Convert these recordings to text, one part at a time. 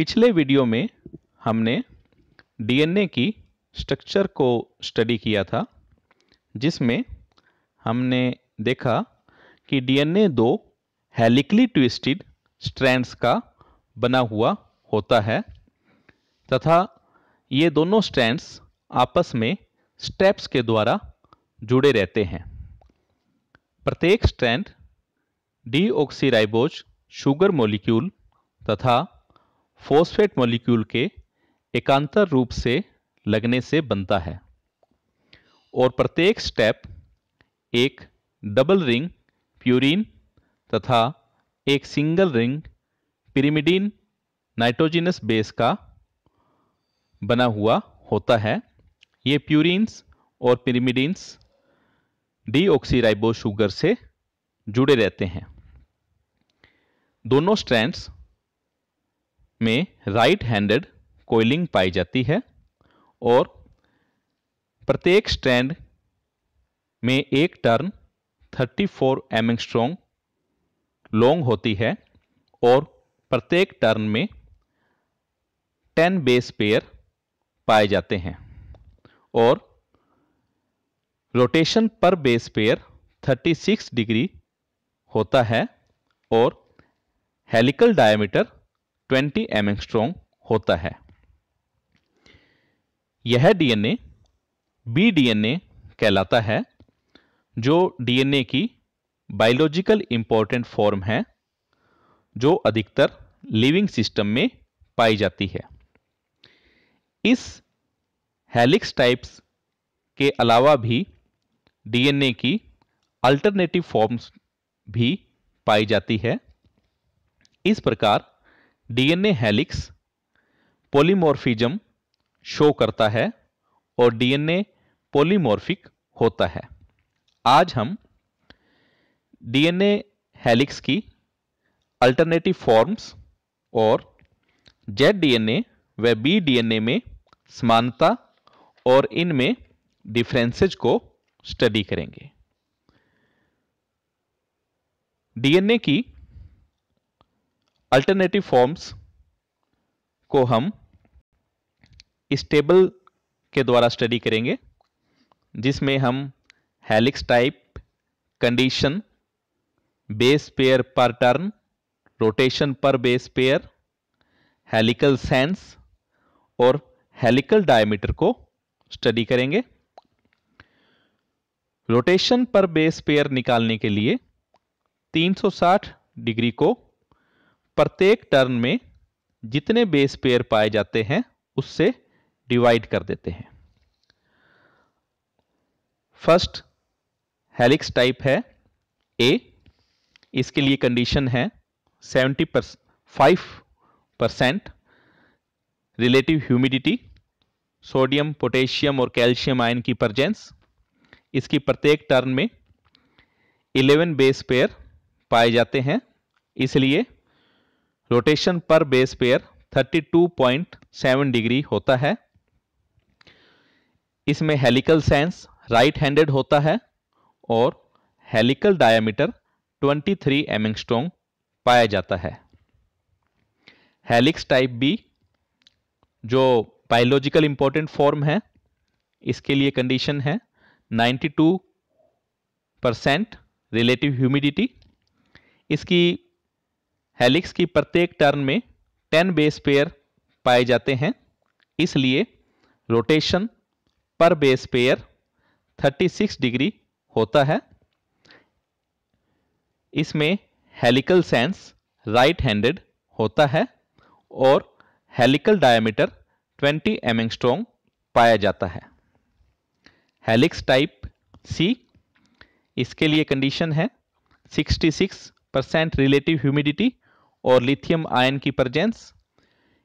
पिछले वीडियो में हमने डीएनए की स्ट्रक्चर को स्टडी किया था जिसमें हमने देखा कि डीएनए दो हेलिकली ट्विस्टेड स्ट्रैंड्स का बना हुआ होता है तथा ये दोनों स्ट्रैंड्स आपस में स्टेप्स के द्वारा जुड़े रहते हैं प्रत्येक स्ट्रैंड डीऑक्सीराइबोज शुगर मॉलिक्यूल तथा फोस्फेट मॉलिक्यूल के एकांतर रूप से लगने से बनता है और प्रत्येक स्टेप एक डबल रिंग प्यूरिन तथा एक single ring pyrimidine nitrogenous base का बना हुआ होता है ये प्यूरिन्स और पिरिमिडीन्स डीऑक्सीराइबो शुगर से जुड़े रहते हैं दोनों स्ट्रैंड्स में राइट हैंडेड कोयलिंग पाई जाती है और प्रत्येक स्ट्रैंड में एक turn 34 four angstrom long होती है और प्रत्येक टर्न में 10 बेस पेयर पाए जाते हैं और रोटेशन पर बेस पेयर 36 डिग्री होता है और helical diameter twenty angstrom होता है यह डीएनए बी डीएनए कहलाता है जो डीएनए की बायोलॉजिकल इंपॉर्टेंट फॉर्म है जो अधिकतर लिविंग सिस्टम में पाई जाती है इस हेलिक्स टाइप्स के अलावा भी डीएनए की अल्टरनेटिव फॉर्म्स भी पाई जाती है इस प्रकार डीएनए हेलिक्स पॉलीमॉर्फिज्म शो करता है और डीएनए पॉलीमॉर्फिक होता है आज हम डीएनए हेलिक्स की अल्टरनेटिव फॉर्म्स और जेड डीएनए व बी डीएनए में समानता और इनमें डिफरेंसेज को स्टडी करेंगे डीएनए की अल्टरनेटिव फॉर्म्स को हम इस टेबल के द्वारा स्टडी करेंगे जिसमें हम helix type condition base pair पर टर्न रोटेशन पर बेस पेयर हेलिकल सेंस और हेलिकल डायमीटर को स्टडी करेंगे रोटेशन पर बेस पेयर निकालने के लिए 360 डिग्री को प्रत्येक टर्न में जितने बेस पेयर पाए जाते हैं उससे डिवाइड कर देते हैं फर्स्ट हेलिक्स टाइप है ए इसके लिए कंडीशन है seventy five percent relative humidity sodium potassium और कैल्शियम आयन की प्रजेंस इसकी प्रत्येक टर्न में 11 बेस पेयर पाए जाते हैं इसलिए रोटेशन पर बेस पेयर 32.7 डिग्री होता है इसमें हेलिकल सेंस राइट हैंडेड होता है और हेलिकल डायामीटर 23 थ्री एमिंगस्टोंग पाया जाता है हेलिक्स टाइप बी जो बायोलॉजिकल इंपॉर्टेंट फॉर्म है इसके लिए कंडीशन है 92 परसेंट रिलेटिव ह्यूमिडिटी इसकी हेलिक्स की प्रत्येक टर्न में टेन बेस पेयर पाए जाते हैं इसलिए रोटेशन पर बेस पेयर 36 डिग्री होता है इसमें हेलिकल सेंस राइट हैंडेड होता है और हेलिकल डायमीटर 20 एम स्ट्रॉन्ग पाया जाता है हेलिक्स टाइप सी इसके लिए कंडीशन है 66 परसेंट रिलेटिव ह्यूमिडिटी और लिथियम आयन की प्रजेंस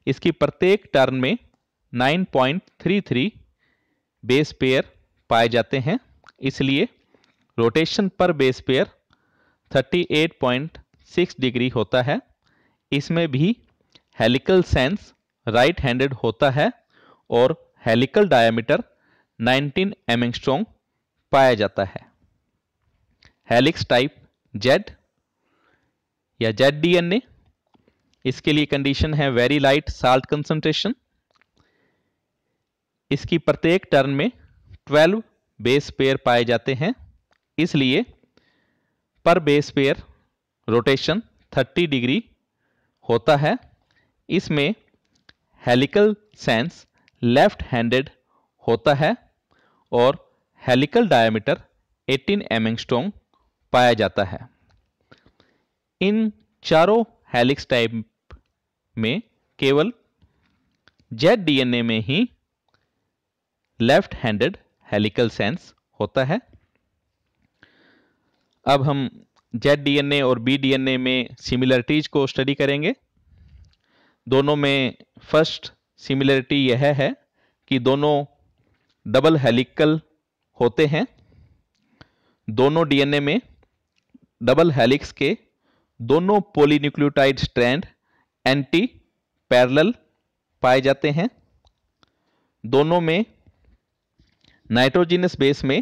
इसकी प्रत्येक टर्न में 9.33 बेस पेयर पाए जाते हैं इसलिए रोटेशन पर बेस पेयर 38.6 डिग्री होता है इसमें भी हेलिकल सेंस राइट हैंडेड होता है और हेलिकल डायमीटर 19 एम पाया जाता है हेलिक्स टाइप जेड या जेड डीएनए इसके लिए कंडीशन है वेरी लाइट साल्ट कंसंट्रेशन इसकी प्रत्येक टर्न में 12 बेस पेयर पाए जाते हैं इसलिए पर बेस पेयर रोटेशन 30 डिग्री होता है इसमें हेलिकल सेंस लेफ्ट हैंडेड होता है और हेलिकल डायमीटर 18 एम पाया जाता है इन चारों हेलिक्स टाइप में केवल जेड डीएनए में ही लेफ्ट हैंडेड हेलिकल सेंस होता है अब हम जेड डीएनए और बी डीएनए में सिमिलरिटीज को स्टडी करेंगे दोनों में फर्स्ट सिमिलरिटी यह है कि दोनों डबल हेलिकल होते हैं दोनों डीएनए में डबल हेलिक्स के दोनों पोलिन्यूक्लियोटाइड स्ट्रैंड एंटी पैरेलल पाए जाते हैं दोनों में नाइट्रोजिनस बेस में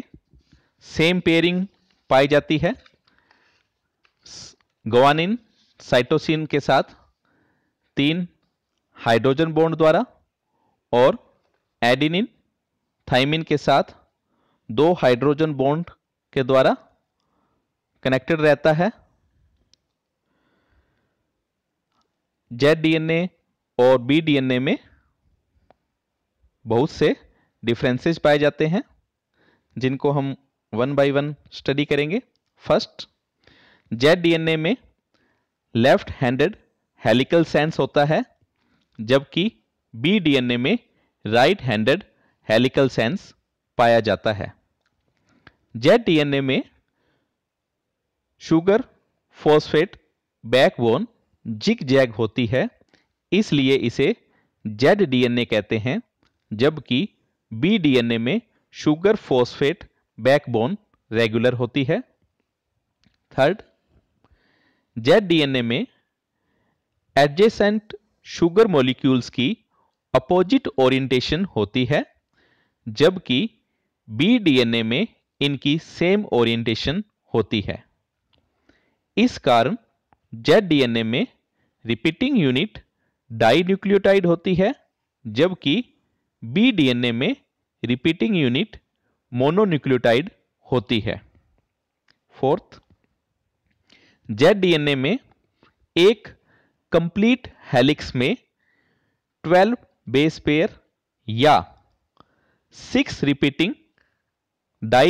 सेम पेयरिंग पाई जाती है गवानिन साइटोसिन के साथ तीन हाइड्रोजन बॉन्ड द्वारा और एडिनिन थाइमिन के साथ दो हाइड्रोजन बॉन्ड के द्वारा कनेक्टेड रहता है जेड डीएनए और बी डीएनए में बहुत से डिफरेंसेस पाए जाते हैं जिनको हम वन बाय वन स्टडी करेंगे फर्स्ट जेड डीएनए में लेफ्ट हैंडेड हेलिकल सेंस होता है जबकि बी डीएनए में राइट हैंडेड हेलिकल सेंस पाया जाता है जेड डीएनए में sugar phosphate backbone zig zag होती है इसलिए इसे जेड डीएनए कहते हैं जबकि बी डीएनए में शुगर फोस्फेट बैकबोन रेगुलर होती है थर्ड जेड डीएनए में एडजेसेंट शुगर मॉलिक्यूल्स की अपोजिट ओरिएंटेशन होती है जबकि बी डीएनए में इनकी सेम ओरिएंटेशन होती है इस कारण जेड डीएनए में रिपीटिंग यूनिट न्यूक्लियोटाइड होती है जबकि बी डीएनए में रिपीटिंग यूनिट मोनोन्यूक्लियोटाइड होती है फोर्थ जेड डीएनए में एक कंप्लीट हेलिक्स में 12 बेस पेयर या सिक्स रिपीटिंग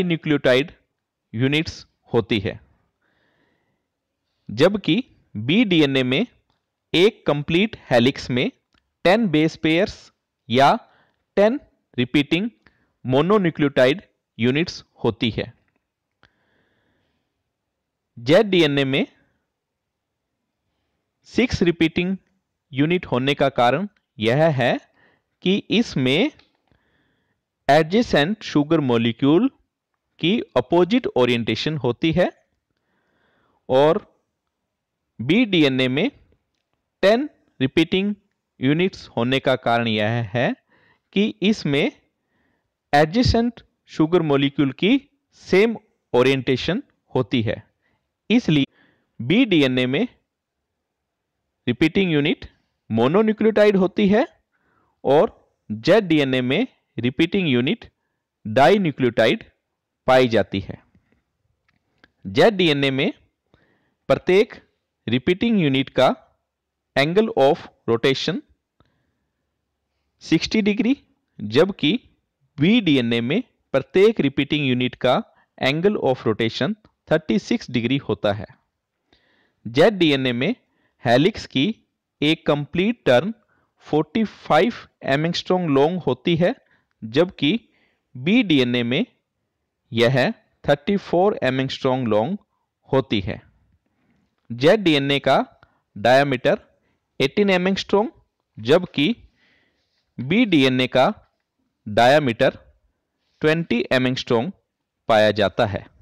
न्यूक्लियोटाइड यूनिट्स होती है जबकि बी डीएनए में एक कंप्लीट हेलिक्स में 10 बेस पेयर्स या 10 रिपीटिंग मोनोन्यूक्लियोटाइड यूनिट्स होती है जेड डीएनए में सिक्स रिपीटिंग यूनिट होने का कारण यह है कि इसमें एडजेसेंट शुगर मॉलिक्यूल की अपोजिट ओरिएंटेशन होती है और बी डीएनए में टेन रिपीटिंग यूनिट्स होने का कारण यह है कि इसमें एडजेसेंट शुगर मॉलिक्यूल की सेम ओरिएंटेशन होती है इसलिए बी डीएनए में रिपीटिंग यूनिट मोनोन्यूक्लियोटाइड होती है और जेड डीएनए में रिपीटिंग यूनिट डाई न्यूक्लियोटाइड पाई जाती है जेड डीएनए में प्रत्येक रिपीटिंग यूनिट का एंगल ऑफ रोटेशन 60 डिग्री जबकि ए में प्रत्येक रिपीटिंग यूनिट का एंगल ऑफ रोटेशन 36 डिग्री होता है जेड डीएनए में हेलिक्स की एक complete turn 45 five angstrom long होती है जबकि बी डीएनए में यह 34 फोर एमंगस्ट्रोंग लॉन्ग होती है जेड डीएनए का डायामीटर एटीन एम एंगस्ट्रोम जबकि बी डीएनए का डायामीटर ट्वेंटी एम एंगस्ट्रोम पाया जाता है